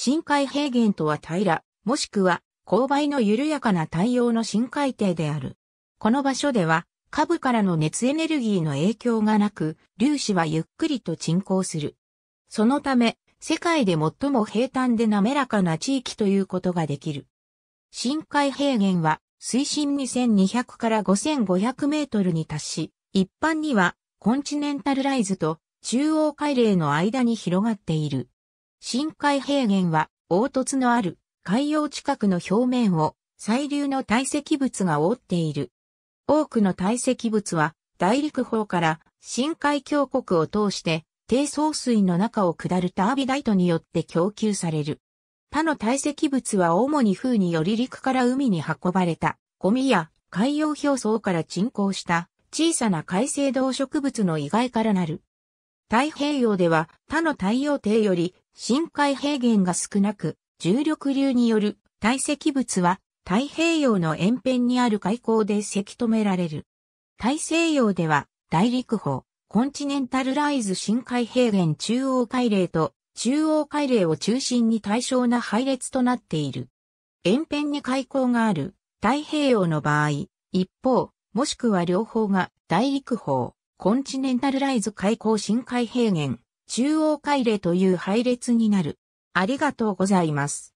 深海平原とは平ら、もしくは勾配の緩やかな太陽の深海底である。この場所では、下部からの熱エネルギーの影響がなく、粒子はゆっくりと沈降する。そのため、世界で最も平坦で滑らかな地域ということができる。深海平原は、水深2200から5500メートルに達し、一般には、コンチネンタルライズと中央海嶺の間に広がっている。深海平原は凹凸のある海洋近くの表面を細流の堆積物が覆っている。多くの堆積物は大陸方から深海峡谷を通して低層水の中を下るタービダイトによって供給される。他の堆積物は主に風により陸から海に運ばれたゴミや海洋表層から沈降した小さな海生動植物の意外からなる。太平洋では他の太陽帝より深海平原が少なく、重力流による堆積物は太平洋の沿辺にある海溝でせき止められる。大西洋では大陸峰、コンチネンタルライズ深海平原中央海嶺と中央海嶺を中心に対象な配列となっている。沿辺に海溝がある太平洋の場合、一方、もしくは両方が大陸峰、コンチネンタルライズ海溝深海平原、中央回礼という配列になる。ありがとうございます。